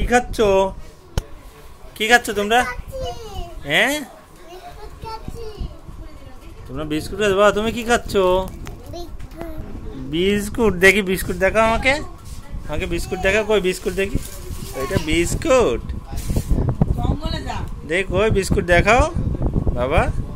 কি খাচ্ছো কি খাচ্ছো তোমরা হ্যাঁ তোমরা বিস্কুট আছে 봐 তুমি কি খাচ্ছো বিস্কুট বিস্কুট দেখি বিস্কুট দেখা আমাকে আমাকে বিস্কুট দেখা কই বিস্কুট দেখি এটা বিস্কুট জঙ্গলে যাও দেখো ওই বিস্কুট দেখাও বাবা